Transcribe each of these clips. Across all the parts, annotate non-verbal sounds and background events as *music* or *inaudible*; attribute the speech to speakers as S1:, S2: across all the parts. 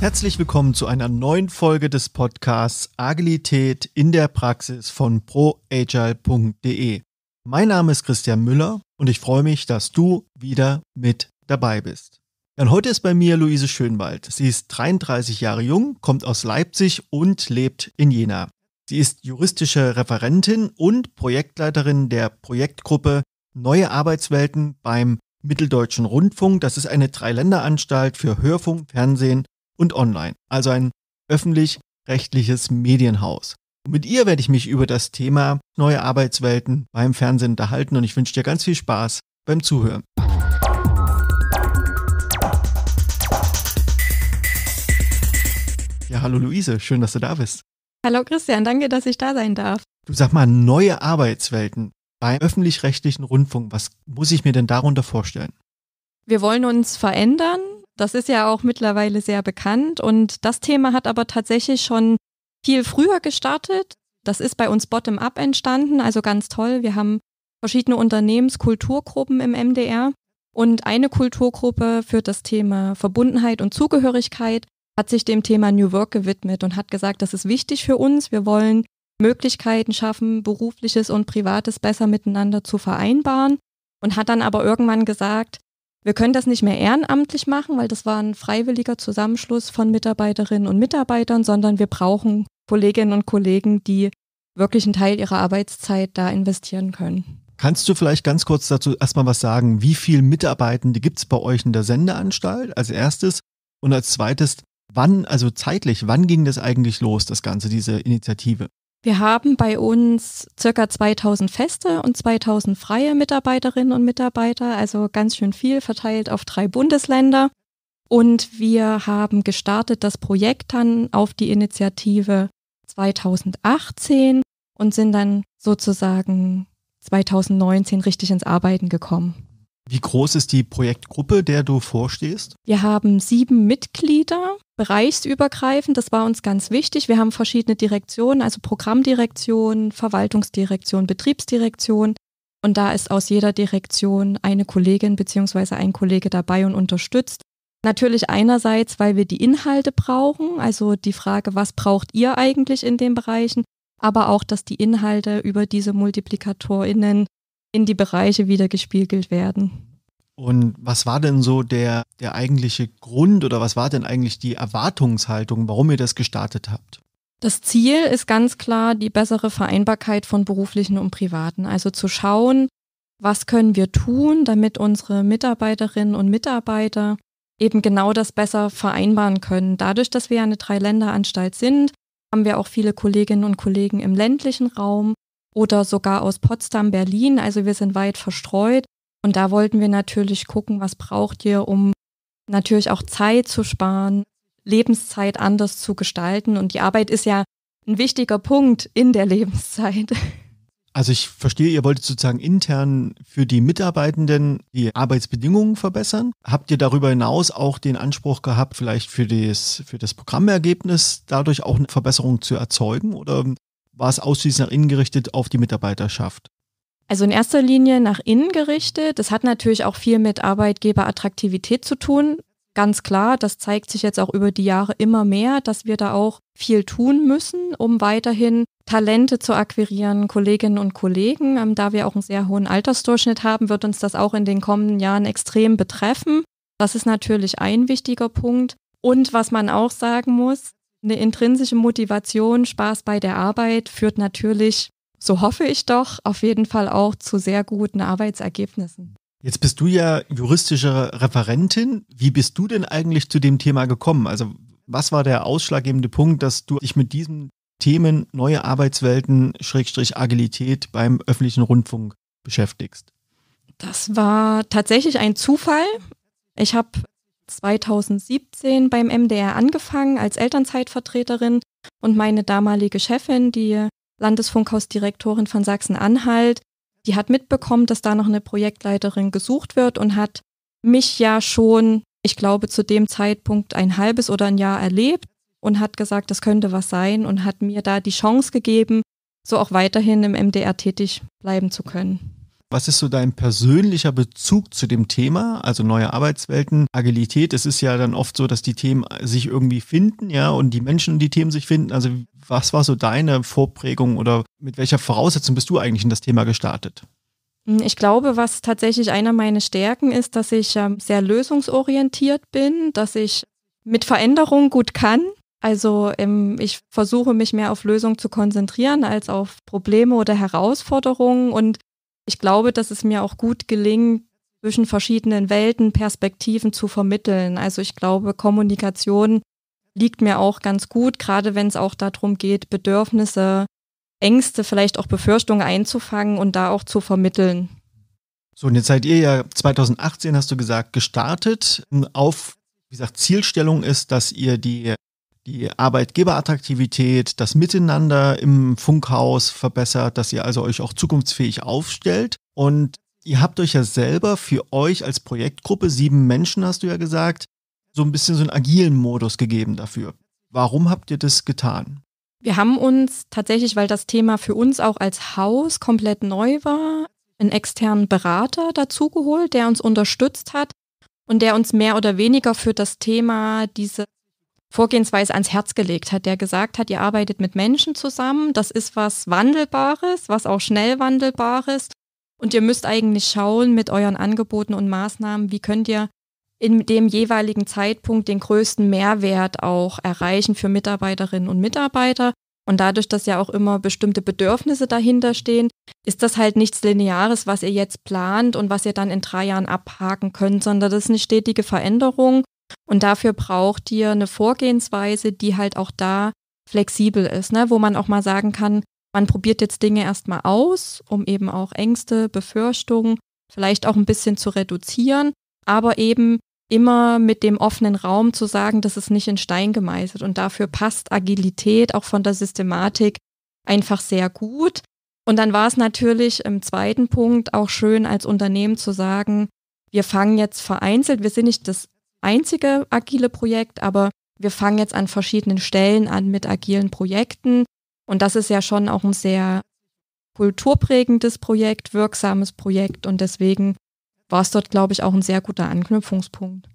S1: Herzlich willkommen zu einer neuen Folge des Podcasts Agilität in der Praxis von proagile.de. Mein Name ist Christian Müller und ich freue mich, dass du wieder mit dabei bist. Und heute ist bei mir Luise Schönwald. Sie ist 33 Jahre jung, kommt aus Leipzig und lebt in Jena. Sie ist juristische Referentin und Projektleiterin der Projektgruppe Neue Arbeitswelten beim Mitteldeutschen Rundfunk. Das ist eine Dreiländeranstalt für Hörfunk, Fernsehen und online, also ein öffentlich-rechtliches Medienhaus. Und mit ihr werde ich mich über das Thema neue Arbeitswelten beim Fernsehen unterhalten und ich wünsche dir ganz viel Spaß beim Zuhören. Ja, hallo Luise, schön, dass du da bist.
S2: Hallo Christian, danke, dass ich da sein darf.
S1: Du sag mal, neue Arbeitswelten beim öffentlich-rechtlichen Rundfunk, was muss ich mir denn darunter vorstellen?
S2: Wir wollen uns verändern, das ist ja auch mittlerweile sehr bekannt und das Thema hat aber tatsächlich schon viel früher gestartet. Das ist bei uns bottom-up entstanden, also ganz toll. Wir haben verschiedene Unternehmenskulturgruppen im MDR und eine Kulturgruppe für das Thema Verbundenheit und Zugehörigkeit hat sich dem Thema New Work gewidmet und hat gesagt, das ist wichtig für uns. Wir wollen Möglichkeiten schaffen, berufliches und privates besser miteinander zu vereinbaren und hat dann aber irgendwann gesagt, wir können das nicht mehr ehrenamtlich machen, weil das war ein freiwilliger Zusammenschluss von Mitarbeiterinnen und Mitarbeitern, sondern wir brauchen Kolleginnen und Kollegen, die wirklich einen Teil ihrer Arbeitszeit da investieren können.
S1: Kannst du vielleicht ganz kurz dazu erstmal was sagen? Wie viele Mitarbeitende gibt es bei euch in der Sendeanstalt als erstes? Und als zweites, wann, also zeitlich, wann ging das eigentlich los, das Ganze, diese Initiative?
S2: Wir haben bei uns circa 2000 feste und 2000 freie Mitarbeiterinnen und Mitarbeiter, also ganz schön viel verteilt auf drei Bundesländer. Und wir haben gestartet das Projekt dann auf die Initiative 2018 und sind dann sozusagen 2019 richtig ins Arbeiten gekommen.
S1: Wie groß ist die Projektgruppe, der du vorstehst?
S2: Wir haben sieben Mitglieder, bereichsübergreifend. Das war uns ganz wichtig. Wir haben verschiedene Direktionen, also Programmdirektion, Verwaltungsdirektion, Betriebsdirektion. Und da ist aus jeder Direktion eine Kollegin bzw. ein Kollege dabei und unterstützt. Natürlich einerseits, weil wir die Inhalte brauchen, also die Frage, was braucht ihr eigentlich in den Bereichen, aber auch, dass die Inhalte über diese Multiplikatorinnen in die Bereiche wieder gespiegelt werden.
S1: Und was war denn so der, der eigentliche Grund oder was war denn eigentlich die Erwartungshaltung, warum ihr das gestartet habt?
S2: Das Ziel ist ganz klar die bessere Vereinbarkeit von beruflichen und privaten. Also zu schauen, was können wir tun, damit unsere Mitarbeiterinnen und Mitarbeiter eben genau das besser vereinbaren können. Dadurch, dass wir eine Dreiländeranstalt sind, haben wir auch viele Kolleginnen und Kollegen im ländlichen Raum oder sogar aus Potsdam, Berlin. Also wir sind weit verstreut. Und da wollten wir natürlich gucken, was braucht ihr, um natürlich auch Zeit zu sparen, Lebenszeit anders zu gestalten. Und die Arbeit ist ja ein wichtiger Punkt in der Lebenszeit. *laughs*
S1: Also ich verstehe, ihr wolltet sozusagen intern für die Mitarbeitenden die Arbeitsbedingungen verbessern. Habt ihr darüber hinaus auch den Anspruch gehabt, vielleicht für das, für das Programmergebnis dadurch auch eine Verbesserung zu erzeugen? Oder war es ausschließlich nach innen gerichtet auf die Mitarbeiterschaft?
S2: Also in erster Linie nach innen gerichtet. Das hat natürlich auch viel mit Arbeitgeberattraktivität zu tun. Ganz klar, das zeigt sich jetzt auch über die Jahre immer mehr, dass wir da auch viel tun müssen, um weiterhin Talente zu akquirieren, Kolleginnen und Kollegen. Ähm, da wir auch einen sehr hohen Altersdurchschnitt haben, wird uns das auch in den kommenden Jahren extrem betreffen. Das ist natürlich ein wichtiger Punkt. Und was man auch sagen muss, eine intrinsische Motivation, Spaß bei der Arbeit führt natürlich, so hoffe ich doch, auf jeden Fall auch zu sehr guten Arbeitsergebnissen.
S1: Jetzt bist du ja juristische Referentin. Wie bist du denn eigentlich zu dem Thema gekommen? Also was war der ausschlaggebende Punkt, dass du dich mit diesen Themen neue Arbeitswelten, Schrägstrich Agilität beim öffentlichen Rundfunk beschäftigst?
S2: Das war tatsächlich ein Zufall. Ich habe 2017 beim MDR angefangen als Elternzeitvertreterin und meine damalige Chefin, die Landesfunkhausdirektorin von Sachsen-Anhalt, die hat mitbekommen, dass da noch eine Projektleiterin gesucht wird und hat mich ja schon, ich glaube, zu dem Zeitpunkt ein halbes oder ein Jahr erlebt und hat gesagt, das könnte was sein und hat mir da die Chance gegeben, so auch weiterhin im MDR tätig bleiben zu können.
S1: Was ist so dein persönlicher Bezug zu dem Thema? Also neue Arbeitswelten, Agilität. Es ist ja dann oft so, dass die Themen sich irgendwie finden, ja, und die Menschen die Themen sich finden. Also was war so deine Vorprägung oder mit welcher Voraussetzung bist du eigentlich in das Thema gestartet?
S2: Ich glaube, was tatsächlich einer meiner Stärken ist, dass ich ähm, sehr lösungsorientiert bin, dass ich mit Veränderung gut kann. Also ähm, ich versuche mich mehr auf Lösungen zu konzentrieren als auf Probleme oder Herausforderungen und ich glaube, dass es mir auch gut gelingt, zwischen verschiedenen Welten Perspektiven zu vermitteln. Also ich glaube, Kommunikation liegt mir auch ganz gut, gerade wenn es auch darum geht, Bedürfnisse, Ängste, vielleicht auch Befürchtungen einzufangen und da auch zu vermitteln.
S1: So, und jetzt seid ihr ja 2018, hast du gesagt, gestartet. Auf, wie gesagt, Zielstellung ist, dass ihr die die Arbeitgeberattraktivität, das Miteinander im Funkhaus verbessert, dass ihr also euch auch zukunftsfähig aufstellt. Und ihr habt euch ja selber für euch als Projektgruppe, sieben Menschen hast du ja gesagt, so ein bisschen so einen agilen Modus gegeben dafür. Warum habt ihr das getan?
S2: Wir haben uns tatsächlich, weil das Thema für uns auch als Haus komplett neu war, einen externen Berater dazugeholt, der uns unterstützt hat und der uns mehr oder weniger für das Thema diese Vorgehensweise ans Herz gelegt hat, der gesagt hat, ihr arbeitet mit Menschen zusammen, das ist was Wandelbares, was auch schnell Wandelbares und ihr müsst eigentlich schauen mit euren Angeboten und Maßnahmen, wie könnt ihr in dem jeweiligen Zeitpunkt den größten Mehrwert auch erreichen für Mitarbeiterinnen und Mitarbeiter. Und dadurch, dass ja auch immer bestimmte Bedürfnisse dahinter stehen, ist das halt nichts Lineares, was ihr jetzt plant und was ihr dann in drei Jahren abhaken könnt, sondern das ist eine stetige Veränderung. Und dafür braucht ihr eine Vorgehensweise, die halt auch da flexibel ist, ne? wo man auch mal sagen kann, man probiert jetzt Dinge erstmal aus, um eben auch Ängste, Befürchtungen vielleicht auch ein bisschen zu reduzieren, aber eben immer mit dem offenen Raum zu sagen, das ist nicht in Stein gemeißelt. Und dafür passt Agilität auch von der Systematik einfach sehr gut. Und dann war es natürlich im zweiten Punkt auch schön als Unternehmen zu sagen, wir fangen jetzt vereinzelt, wir sind nicht das einzige agile Projekt, aber wir fangen jetzt an verschiedenen Stellen an mit agilen Projekten. Und das ist ja schon auch ein sehr kulturprägendes Projekt, wirksames Projekt. Und deswegen war es dort, glaube ich, auch ein sehr guter Anknüpfungspunkt.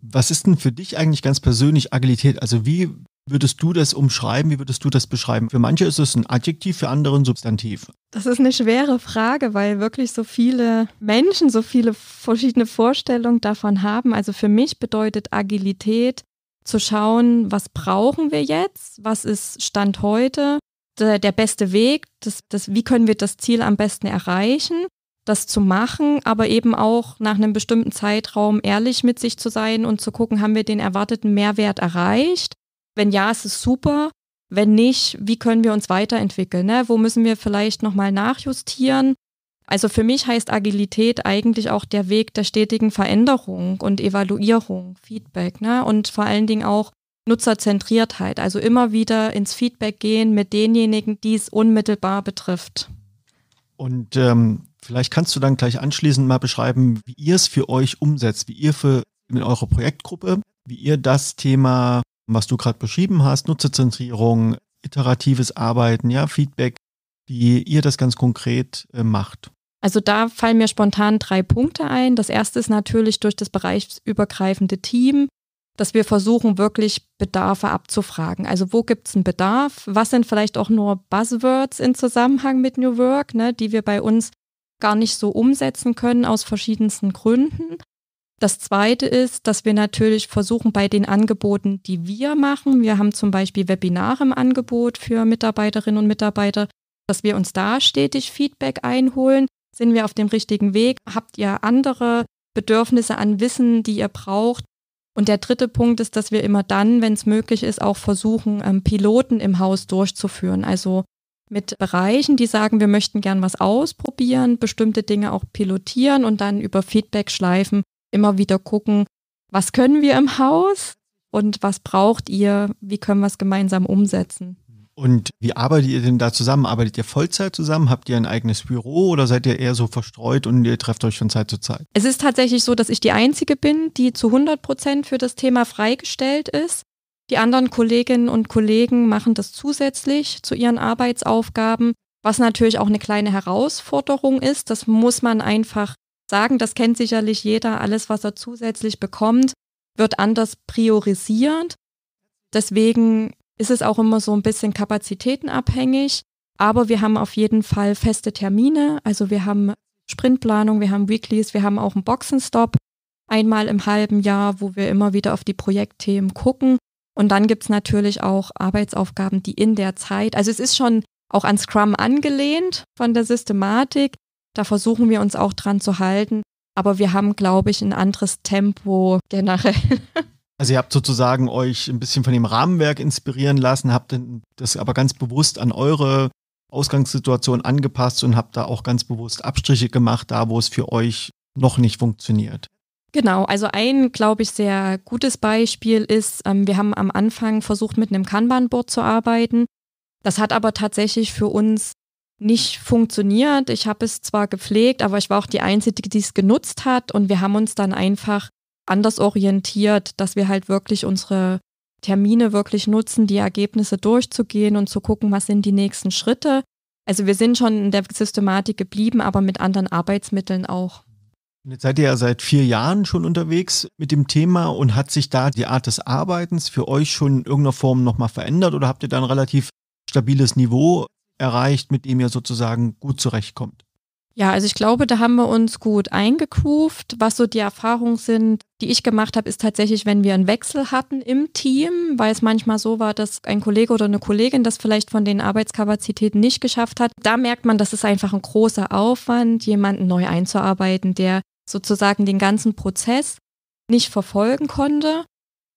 S1: Was ist denn für dich eigentlich ganz persönlich Agilität? Also wie würdest du das umschreiben? Wie würdest du das beschreiben? Für manche ist es ein Adjektiv, für andere ein Substantiv.
S2: Das ist eine schwere Frage, weil wirklich so viele Menschen so viele verschiedene Vorstellungen davon haben. Also für mich bedeutet Agilität zu schauen, was brauchen wir jetzt, was ist Stand heute, der, der beste Weg, das, das, wie können wir das Ziel am besten erreichen, das zu machen, aber eben auch nach einem bestimmten Zeitraum ehrlich mit sich zu sein und zu gucken, haben wir den erwarteten Mehrwert erreicht wenn ja, ist es super. Wenn nicht, wie können wir uns weiterentwickeln? Ne? Wo müssen wir vielleicht nochmal nachjustieren? Also für mich heißt Agilität eigentlich auch der Weg der stetigen Veränderung und Evaluierung, Feedback ne? und vor allen Dingen auch Nutzerzentriertheit. Also immer wieder ins Feedback gehen mit denjenigen, die es unmittelbar betrifft.
S1: Und ähm, vielleicht kannst du dann gleich anschließend mal beschreiben, wie ihr es für euch umsetzt, wie ihr für in eurer Projektgruppe, wie ihr das Thema was du gerade beschrieben hast, Nutzerzentrierung, iteratives Arbeiten, ja, Feedback, wie ihr das ganz konkret äh, macht.
S2: Also da fallen mir spontan drei Punkte ein. Das erste ist natürlich durch das bereichsübergreifende Team, dass wir versuchen, wirklich Bedarfe abzufragen. Also wo gibt es einen Bedarf? Was sind vielleicht auch nur Buzzwords im Zusammenhang mit New Work, ne, die wir bei uns gar nicht so umsetzen können aus verschiedensten Gründen. Das Zweite ist, dass wir natürlich versuchen bei den Angeboten, die wir machen, wir haben zum Beispiel Webinare im Angebot für Mitarbeiterinnen und Mitarbeiter, dass wir uns da stetig Feedback einholen. Sind wir auf dem richtigen Weg? Habt ihr andere Bedürfnisse an Wissen, die ihr braucht? Und der dritte Punkt ist, dass wir immer dann, wenn es möglich ist, auch versuchen, ähm, Piloten im Haus durchzuführen. Also mit Bereichen, die sagen, wir möchten gern was ausprobieren, bestimmte Dinge auch pilotieren und dann über Feedback schleifen immer wieder gucken, was können wir im Haus und was braucht ihr, wie können wir es gemeinsam umsetzen.
S1: Und wie arbeitet ihr denn da zusammen? Arbeitet ihr Vollzeit zusammen? Habt ihr ein eigenes Büro oder seid ihr eher so verstreut und ihr trefft euch von Zeit zu Zeit?
S2: Es ist tatsächlich so, dass ich die Einzige bin, die zu 100 Prozent für das Thema freigestellt ist. Die anderen Kolleginnen und Kollegen machen das zusätzlich zu ihren Arbeitsaufgaben, was natürlich auch eine kleine Herausforderung ist. Das muss man einfach sagen, das kennt sicherlich jeder, alles, was er zusätzlich bekommt, wird anders priorisiert. Deswegen ist es auch immer so ein bisschen kapazitätenabhängig. Aber wir haben auf jeden Fall feste Termine. Also wir haben Sprintplanung, wir haben Weeklies, wir haben auch einen Boxenstopp einmal im halben Jahr, wo wir immer wieder auf die Projektthemen gucken. Und dann gibt es natürlich auch Arbeitsaufgaben, die in der Zeit, also es ist schon auch an Scrum angelehnt von der Systematik, da versuchen wir uns auch dran zu halten. Aber wir haben, glaube ich, ein anderes Tempo generell. *laughs*
S1: Also ihr habt sozusagen euch ein bisschen von dem Rahmenwerk inspirieren lassen, habt das aber ganz bewusst an eure Ausgangssituation angepasst und habt da auch ganz bewusst Abstriche gemacht, da wo es für euch noch nicht funktioniert.
S2: Genau, also ein, glaube ich, sehr gutes Beispiel ist, ähm, wir haben am Anfang versucht, mit einem Kanban-Board zu arbeiten. Das hat aber tatsächlich für uns nicht funktioniert. Ich habe es zwar gepflegt, aber ich war auch die Einzige, die es genutzt hat. Und wir haben uns dann einfach anders orientiert, dass wir halt wirklich unsere Termine wirklich nutzen, die Ergebnisse durchzugehen und zu gucken, was sind die nächsten Schritte. Also wir sind schon in der Systematik geblieben, aber mit anderen Arbeitsmitteln auch.
S1: Jetzt seid ihr ja seit vier Jahren schon unterwegs mit dem Thema und hat sich da die Art des Arbeitens für euch schon in irgendeiner Form nochmal verändert oder habt ihr da ein relativ stabiles Niveau erreicht, mit dem ihr sozusagen gut zurechtkommt?
S2: Ja, also ich glaube, da haben wir uns gut eingegroovt. Was so die Erfahrungen sind, die ich gemacht habe, ist tatsächlich, wenn wir einen Wechsel hatten im Team, weil es manchmal so war, dass ein Kollege oder eine Kollegin das vielleicht von den Arbeitskapazitäten nicht geschafft hat. Da merkt man, das ist einfach ein großer Aufwand, jemanden neu einzuarbeiten, der sozusagen den ganzen Prozess nicht verfolgen konnte.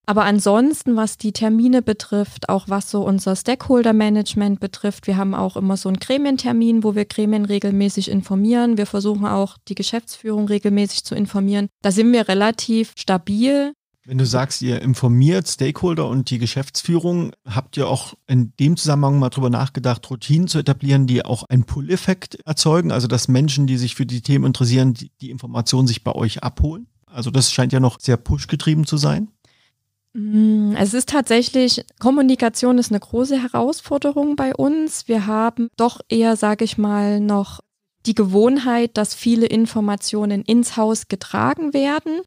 S2: Aber ansonsten, was die Termine betrifft, auch was so unser Stakeholder-Management betrifft, wir haben auch immer so einen Gremientermin, wo wir Gremien regelmäßig informieren. Wir versuchen auch die Geschäftsführung regelmäßig zu informieren. Da sind wir relativ stabil.
S1: Wenn du sagst, ihr informiert Stakeholder und die Geschäftsführung, habt ihr auch in dem Zusammenhang mal drüber nachgedacht, Routinen zu etablieren, die auch einen Pull-Effekt erzeugen, also dass Menschen, die sich für die Themen interessieren, die, die Informationen sich bei euch abholen? Also das scheint ja noch sehr push-getrieben zu sein.
S2: Mm, es ist tatsächlich, Kommunikation ist eine große Herausforderung bei uns. Wir haben doch eher, sage ich mal, noch die Gewohnheit, dass viele Informationen ins Haus getragen werden.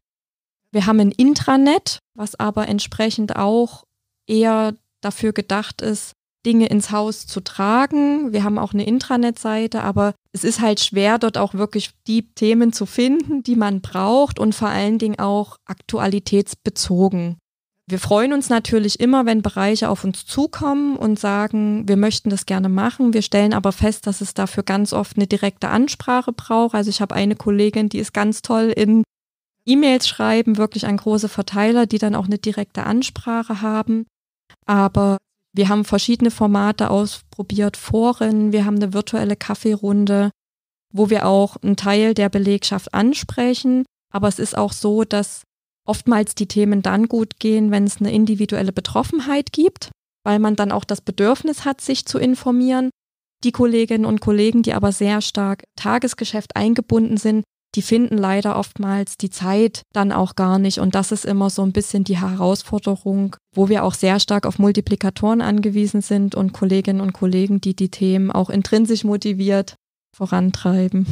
S2: Wir haben ein Intranet, was aber entsprechend auch eher dafür gedacht ist, Dinge ins Haus zu tragen. Wir haben auch eine Intranet-Seite, aber es ist halt schwer, dort auch wirklich die Themen zu finden, die man braucht und vor allen Dingen auch aktualitätsbezogen. Wir freuen uns natürlich immer, wenn Bereiche auf uns zukommen und sagen, wir möchten das gerne machen. Wir stellen aber fest, dass es dafür ganz oft eine direkte Ansprache braucht. Also ich habe eine Kollegin, die ist ganz toll in E-Mails schreiben, wirklich an große Verteiler, die dann auch eine direkte Ansprache haben. Aber wir haben verschiedene Formate ausprobiert, Foren, wir haben eine virtuelle Kaffeerunde, wo wir auch einen Teil der Belegschaft ansprechen. Aber es ist auch so, dass oftmals die Themen dann gut gehen, wenn es eine individuelle Betroffenheit gibt, weil man dann auch das Bedürfnis hat, sich zu informieren. Die Kolleginnen und Kollegen, die aber sehr stark Tagesgeschäft eingebunden sind, die finden leider oftmals die Zeit dann auch gar nicht. Und das ist immer so ein bisschen die Herausforderung, wo wir auch sehr stark auf Multiplikatoren angewiesen sind und Kolleginnen und Kollegen, die die Themen auch intrinsisch motiviert vorantreiben.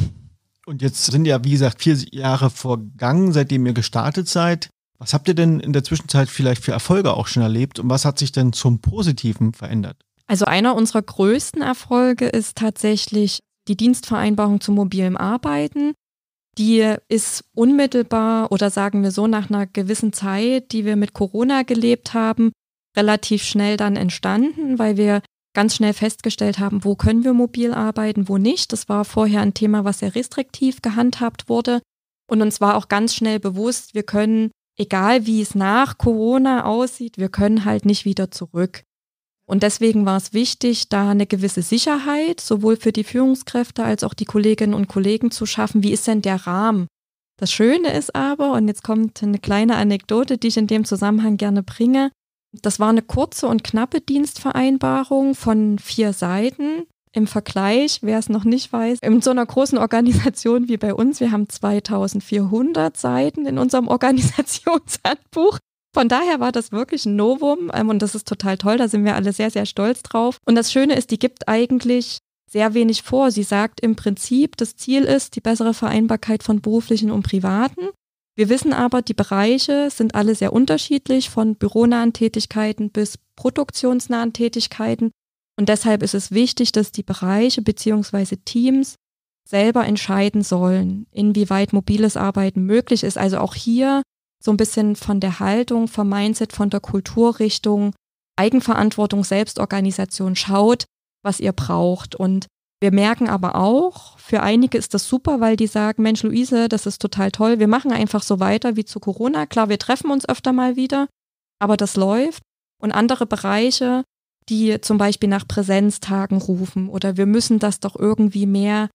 S1: Und jetzt sind ja, wie gesagt, vier Jahre vergangen, seitdem ihr gestartet seid. Was habt ihr denn in der Zwischenzeit vielleicht für Erfolge auch schon erlebt und was hat sich denn zum Positiven verändert?
S2: Also einer unserer größten Erfolge ist tatsächlich die Dienstvereinbarung zum mobilen Arbeiten. Die ist unmittelbar oder sagen wir so nach einer gewissen Zeit, die wir mit Corona gelebt haben, relativ schnell dann entstanden, weil wir ganz schnell festgestellt haben, wo können wir mobil arbeiten, wo nicht. Das war vorher ein Thema, was sehr restriktiv gehandhabt wurde. Und uns war auch ganz schnell bewusst, wir können, egal wie es nach Corona aussieht, wir können halt nicht wieder zurück. Und deswegen war es wichtig, da eine gewisse Sicherheit sowohl für die Führungskräfte als auch die Kolleginnen und Kollegen zu schaffen. Wie ist denn der Rahmen? Das Schöne ist aber, und jetzt kommt eine kleine Anekdote, die ich in dem Zusammenhang gerne bringe, das war eine kurze und knappe Dienstvereinbarung von vier Seiten. Im Vergleich, wer es noch nicht weiß, in so einer großen Organisation wie bei uns, wir haben 2400 Seiten in unserem *laughs* Organisationshandbuch. Von daher war das wirklich ein Novum ähm, und das ist total toll, da sind wir alle sehr, sehr stolz drauf. Und das Schöne ist, die gibt eigentlich sehr wenig vor. Sie sagt im Prinzip, das Ziel ist die bessere Vereinbarkeit von beruflichen und privaten. Wir wissen aber, die Bereiche sind alle sehr unterschiedlich, von büronahen Tätigkeiten bis produktionsnahen Tätigkeiten. Und deshalb ist es wichtig, dass die Bereiche bzw. Teams selber entscheiden sollen, inwieweit mobiles Arbeiten möglich ist. Also auch hier so ein bisschen von der Haltung, vom Mindset, von der Kulturrichtung, Eigenverantwortung, Selbstorganisation schaut, was ihr braucht. Und wir merken aber auch, für einige ist das super, weil die sagen, Mensch, Luise, das ist total toll. Wir machen einfach so weiter wie zu Corona. Klar, wir treffen uns öfter mal wieder, aber das läuft. Und andere Bereiche, die zum Beispiel nach Präsenztagen rufen oder wir müssen das doch irgendwie mehr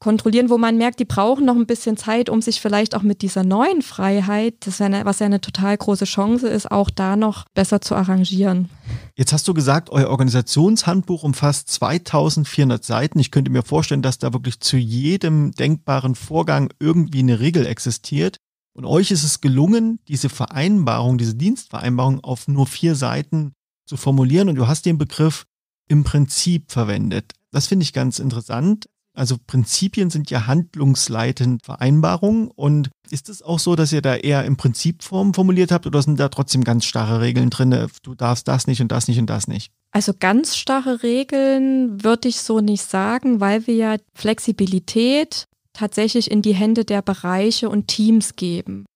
S2: kontrollieren, wo man merkt, die brauchen noch ein bisschen Zeit, um sich vielleicht auch mit dieser neuen Freiheit, das ja eine, was ja eine total große Chance ist, auch da noch besser zu arrangieren.
S1: Jetzt hast du gesagt, euer Organisationshandbuch umfasst 2400 Seiten. Ich könnte mir vorstellen, dass da wirklich zu jedem denkbaren Vorgang irgendwie eine Regel existiert. Und euch ist es gelungen, diese Vereinbarung, diese Dienstvereinbarung auf nur vier Seiten zu formulieren. Und du hast den Begriff im Prinzip verwendet. Das finde ich ganz interessant. Also Prinzipien sind ja handlungsleitend Vereinbarungen. Und ist es auch so, dass ihr da eher in Prinzipform formuliert habt oder sind da trotzdem ganz starre Regeln drin? Du darfst das nicht und das nicht und das nicht?
S2: Also ganz starre Regeln würde ich so nicht sagen, weil wir ja Flexibilität tatsächlich in die Hände der Bereiche und Teams geben.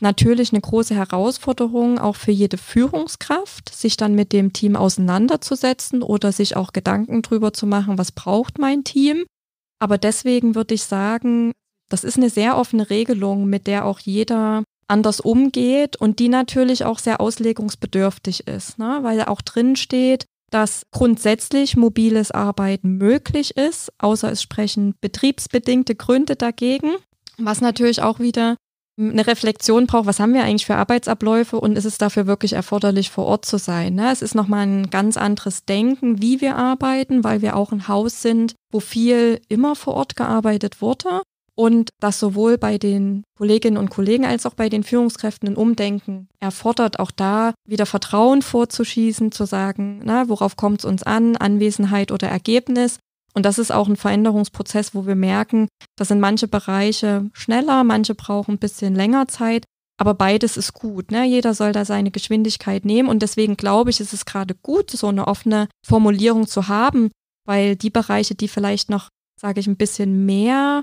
S2: Natürlich eine große Herausforderung auch für jede Führungskraft, sich dann mit dem Team auseinanderzusetzen oder sich auch Gedanken drüber zu machen, was braucht mein Team. Aber deswegen würde ich sagen, das ist eine sehr offene Regelung, mit der auch jeder anders umgeht und die natürlich auch sehr auslegungsbedürftig ist, ne? weil auch drin steht, dass grundsätzlich mobiles Arbeiten möglich ist, außer es sprechen betriebsbedingte Gründe dagegen, was natürlich auch wieder eine Reflexion braucht, was haben wir eigentlich für Arbeitsabläufe und ist es dafür wirklich erforderlich, vor Ort zu sein. Ne? Es ist nochmal ein ganz anderes Denken, wie wir arbeiten, weil wir auch ein Haus sind, wo viel immer vor Ort gearbeitet wurde und das sowohl bei den Kolleginnen und Kollegen als auch bei den Führungskräften ein Umdenken erfordert, auch da wieder Vertrauen vorzuschießen, zu sagen, na, worauf kommt es uns an, Anwesenheit oder Ergebnis und das ist auch ein Veränderungsprozess, wo wir merken, das sind manche Bereiche schneller, manche brauchen ein bisschen länger Zeit, aber beides ist gut. Ne? Jeder soll da seine Geschwindigkeit nehmen und deswegen glaube ich, ist es gerade gut, so eine offene Formulierung zu haben, weil die Bereiche, die vielleicht noch, sage ich, ein bisschen mehr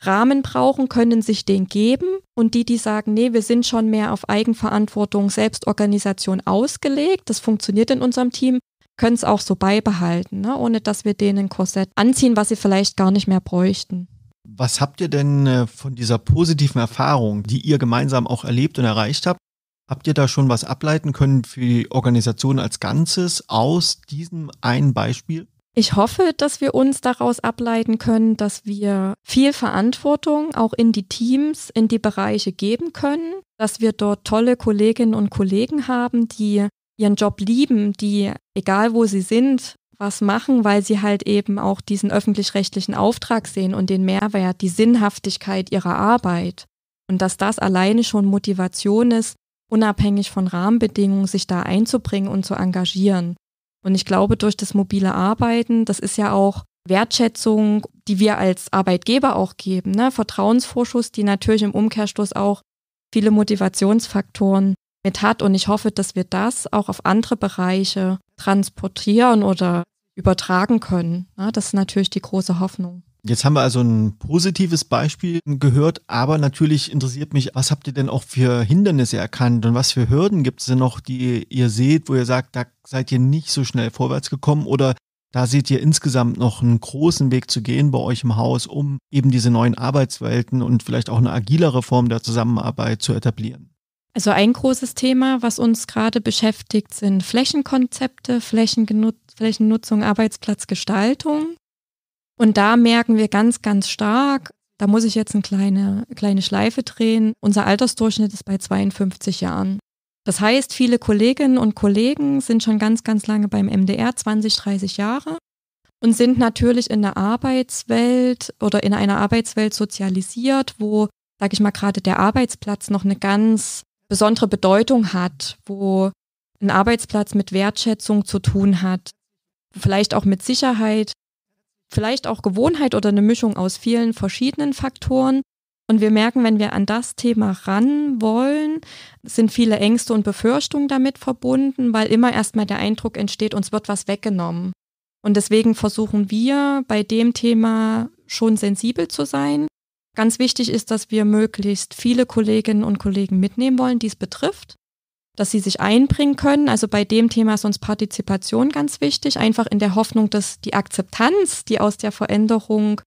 S2: Rahmen brauchen, können sich den geben und die, die sagen, nee, wir sind schon mehr auf Eigenverantwortung, Selbstorganisation ausgelegt, das funktioniert in unserem Team, können es auch so beibehalten, ne? ohne dass wir denen ein Korsett anziehen, was sie vielleicht gar nicht mehr bräuchten.
S1: Was habt ihr denn äh, von dieser positiven Erfahrung, die ihr gemeinsam auch erlebt und erreicht habt, habt ihr da schon was ableiten können für die Organisation als Ganzes aus diesem einen Beispiel?
S2: Ich hoffe, dass wir uns daraus ableiten können, dass wir viel Verantwortung auch in die Teams, in die Bereiche geben können, dass wir dort tolle Kolleginnen und Kollegen haben, die ihren Job lieben, die, egal wo sie sind, was machen, weil sie halt eben auch diesen öffentlich-rechtlichen Auftrag sehen und den Mehrwert, die Sinnhaftigkeit ihrer Arbeit. Und dass das alleine schon Motivation ist, unabhängig von Rahmenbedingungen, sich da einzubringen und zu engagieren. Und ich glaube, durch das mobile Arbeiten, das ist ja auch Wertschätzung, die wir als Arbeitgeber auch geben, ne? Vertrauensvorschuss, die natürlich im Umkehrschluss auch viele Motivationsfaktoren mit hat. Und ich hoffe, dass wir das auch auf andere Bereiche transportieren oder übertragen können. Ja, das ist natürlich die große Hoffnung.
S1: Jetzt haben wir also ein positives Beispiel gehört, aber natürlich interessiert mich, was habt ihr denn auch für Hindernisse erkannt und was für Hürden gibt es denn noch, die ihr seht, wo ihr sagt, da seid ihr nicht so schnell vorwärts gekommen oder da seht ihr insgesamt noch einen großen Weg zu gehen bei euch im Haus, um eben diese neuen Arbeitswelten und vielleicht auch eine agilere Form der Zusammenarbeit zu etablieren.
S2: Also ein großes Thema, was uns gerade beschäftigt, sind Flächenkonzepte, Flächennutzung, Arbeitsplatzgestaltung. Und da merken wir ganz, ganz stark, da muss ich jetzt eine kleine, kleine Schleife drehen. Unser Altersdurchschnitt ist bei 52 Jahren. Das heißt, viele Kolleginnen und Kollegen sind schon ganz, ganz lange beim MDR, 20, 30 Jahre, und sind natürlich in der Arbeitswelt oder in einer Arbeitswelt sozialisiert, wo, sage ich mal, gerade der Arbeitsplatz noch eine ganz besondere Bedeutung hat, wo ein Arbeitsplatz mit Wertschätzung zu tun hat, vielleicht auch mit Sicherheit, vielleicht auch Gewohnheit oder eine Mischung aus vielen verschiedenen Faktoren. Und wir merken, wenn wir an das Thema ran wollen, sind viele Ängste und Befürchtungen damit verbunden, weil immer erstmal der Eindruck entsteht, uns wird was weggenommen. Und deswegen versuchen wir bei dem Thema schon sensibel zu sein Ganz wichtig ist, dass wir möglichst viele Kolleginnen und Kollegen mitnehmen wollen, die es betrifft, dass sie sich einbringen können. Also bei dem Thema ist uns Partizipation ganz wichtig, einfach in der Hoffnung, dass die Akzeptanz, die aus der Veränderung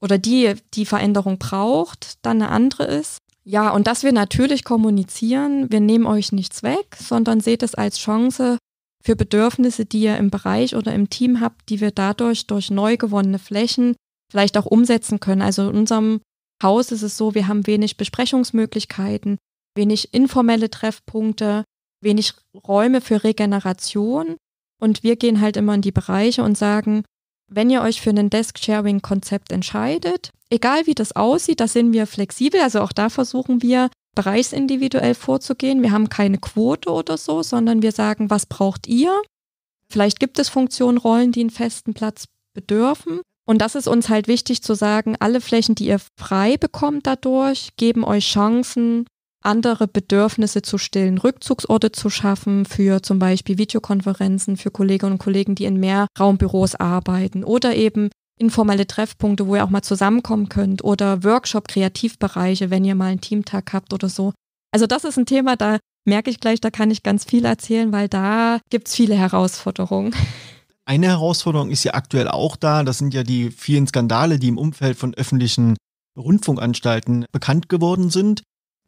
S2: oder die die Veränderung braucht, dann eine andere ist. Ja, und dass wir natürlich kommunizieren, wir nehmen euch nichts weg, sondern seht es als Chance für Bedürfnisse, die ihr im Bereich oder im Team habt, die wir dadurch durch neu gewonnene Flächen vielleicht auch umsetzen können. Also in unserem Haus ist es so, wir haben wenig Besprechungsmöglichkeiten, wenig informelle Treffpunkte, wenig Räume für Regeneration. Und wir gehen halt immer in die Bereiche und sagen, wenn ihr euch für ein Desk-Sharing-Konzept entscheidet, egal wie das aussieht, da sind wir flexibel. Also auch da versuchen wir, bereichsindividuell vorzugehen. Wir haben keine Quote oder so, sondern wir sagen, was braucht ihr? Vielleicht gibt es Funktionen, Rollen, die einen festen Platz bedürfen. Und das ist uns halt wichtig zu sagen, alle Flächen, die ihr frei bekommt dadurch, geben euch Chancen, andere Bedürfnisse zu stillen, Rückzugsorte zu schaffen für zum Beispiel Videokonferenzen für Kolleginnen und Kollegen, die in Mehrraumbüros arbeiten oder eben informelle Treffpunkte, wo ihr auch mal zusammenkommen könnt oder Workshop-Kreativbereiche, wenn ihr mal einen Teamtag habt oder so. Also das ist ein Thema, da merke ich gleich, da kann ich ganz viel erzählen, weil da gibt es viele Herausforderungen. *laughs*
S1: Eine Herausforderung ist ja aktuell auch da, das sind ja die vielen Skandale, die im Umfeld von öffentlichen Rundfunkanstalten bekannt geworden sind.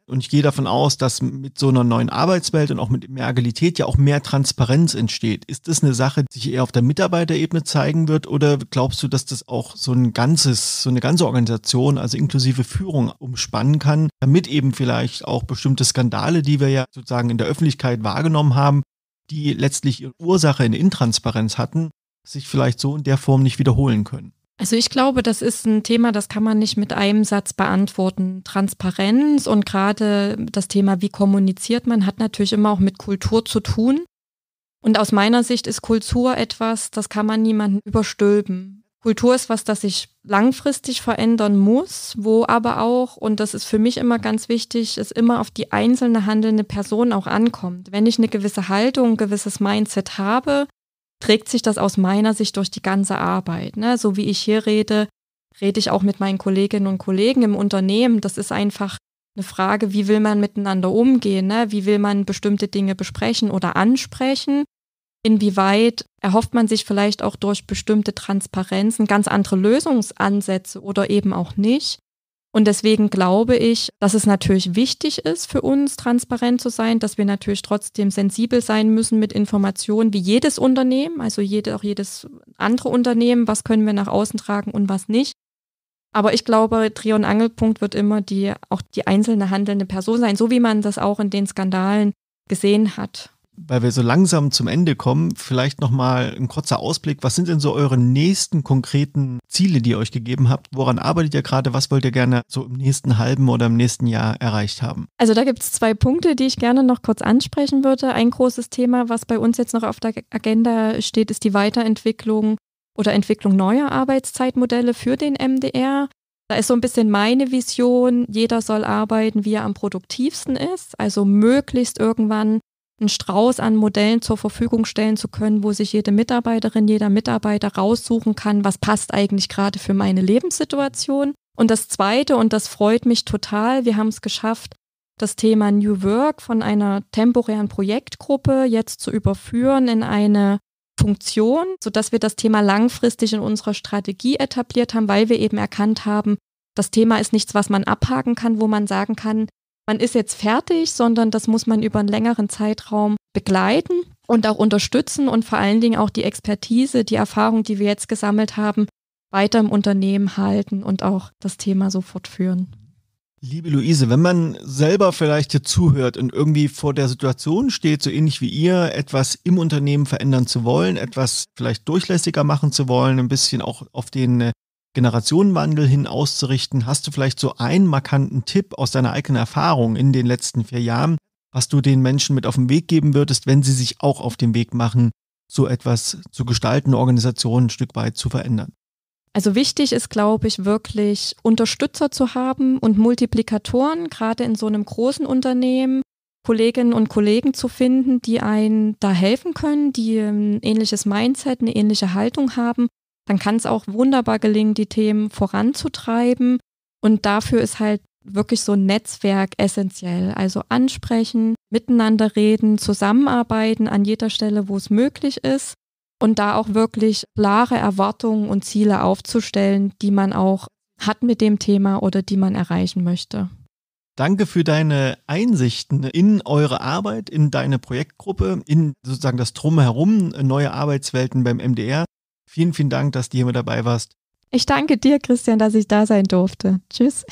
S1: Und ich gehe davon aus, dass mit so einer neuen Arbeitswelt und auch mit mehr Agilität ja auch mehr Transparenz entsteht. Ist das eine Sache, die sich eher auf der Mitarbeiterebene zeigen wird oder glaubst du, dass das auch so ein ganzes, so eine ganze Organisation, also inklusive Führung umspannen kann, damit eben vielleicht auch bestimmte Skandale, die wir ja sozusagen in der Öffentlichkeit wahrgenommen haben, die letztlich ihre Ursache in Intransparenz hatten, sich vielleicht so in der Form nicht wiederholen können?
S2: Also ich glaube, das ist ein Thema, das kann man nicht mit einem Satz beantworten. Transparenz und gerade das Thema, wie kommuniziert man, hat natürlich immer auch mit Kultur zu tun. Und aus meiner Sicht ist Kultur etwas, das kann man niemanden überstülpen. Kultur ist was, das sich langfristig verändern muss, wo aber auch, und das ist für mich immer ganz wichtig, es immer auf die einzelne handelnde Person auch ankommt. Wenn ich eine gewisse Haltung, ein gewisses Mindset habe, trägt sich das aus meiner Sicht durch die ganze Arbeit. Ne? So wie ich hier rede, rede ich auch mit meinen Kolleginnen und Kollegen im Unternehmen. Das ist einfach eine Frage, wie will man miteinander umgehen, ne? wie will man bestimmte Dinge besprechen oder ansprechen. Inwieweit erhofft man sich vielleicht auch durch bestimmte Transparenzen ganz andere Lösungsansätze oder eben auch nicht? Und deswegen glaube ich, dass es natürlich wichtig ist für uns, transparent zu sein, dass wir natürlich trotzdem sensibel sein müssen mit Informationen wie jedes Unternehmen, also jede, auch jedes andere Unternehmen, was können wir nach außen tragen und was nicht. Aber ich glaube, Dreh- und Angelpunkt wird immer die, auch die einzelne handelnde Person sein, so wie man das auch in den Skandalen gesehen hat
S1: weil wir so langsam zum Ende kommen, vielleicht nochmal ein kurzer Ausblick. Was sind denn so eure nächsten konkreten Ziele, die ihr euch gegeben habt? Woran arbeitet ihr gerade? Was wollt ihr gerne so im nächsten halben oder im nächsten Jahr erreicht haben?
S2: Also da gibt es zwei Punkte, die ich gerne noch kurz ansprechen würde. Ein großes Thema, was bei uns jetzt noch auf der Agenda steht, ist die Weiterentwicklung oder Entwicklung neuer Arbeitszeitmodelle für den MDR. Da ist so ein bisschen meine Vision, jeder soll arbeiten, wie er am produktivsten ist, also möglichst irgendwann einen Strauß an Modellen zur Verfügung stellen zu können, wo sich jede Mitarbeiterin, jeder Mitarbeiter raussuchen kann, was passt eigentlich gerade für meine Lebenssituation. Und das Zweite, und das freut mich total, wir haben es geschafft, das Thema New Work von einer temporären Projektgruppe jetzt zu überführen in eine Funktion, sodass wir das Thema langfristig in unserer Strategie etabliert haben, weil wir eben erkannt haben, das Thema ist nichts, was man abhaken kann, wo man sagen kann, man ist jetzt fertig, sondern das muss man über einen längeren Zeitraum begleiten und auch unterstützen und vor allen Dingen auch die Expertise, die Erfahrung, die wir jetzt gesammelt haben, weiter im Unternehmen halten und auch das Thema so fortführen. Liebe
S1: Luise, wenn man selber vielleicht hier zuhört und irgendwie vor der Situation steht, so ähnlich wie ihr, etwas im Unternehmen verändern zu wollen, etwas vielleicht durchlässiger machen zu wollen, ein bisschen auch auf den Generationenwandel hin auszurichten, hast du vielleicht so einen markanten Tipp aus deiner eigenen Erfahrung in den letzten vier Jahren, was du den Menschen mit auf den Weg geben würdest, wenn sie sich auch auf den Weg machen, so etwas zu gestalten, Organisationen ein Stück weit zu verändern?
S2: Also wichtig ist, glaube ich, wirklich Unterstützer zu haben und Multiplikatoren, gerade in so einem großen Unternehmen, Kolleginnen und Kollegen zu finden, die einen da helfen können, die ein ähnliches Mindset, eine ähnliche Haltung haben dann kann es auch wunderbar gelingen, die Themen voranzutreiben. Und dafür ist halt wirklich so ein Netzwerk essentiell. Also ansprechen, miteinander reden, zusammenarbeiten an jeder Stelle, wo es möglich ist. Und da auch wirklich klare Erwartungen und Ziele aufzustellen, die man auch hat mit dem Thema oder die man erreichen möchte.
S1: Danke für deine Einsichten in eure Arbeit, in deine Projektgruppe, in sozusagen das Drumherum, neue Arbeitswelten beim MDR. Vielen, vielen Dank, dass du hier mit dabei warst.
S2: Ich danke dir, Christian, dass ich da sein durfte. Tschüss.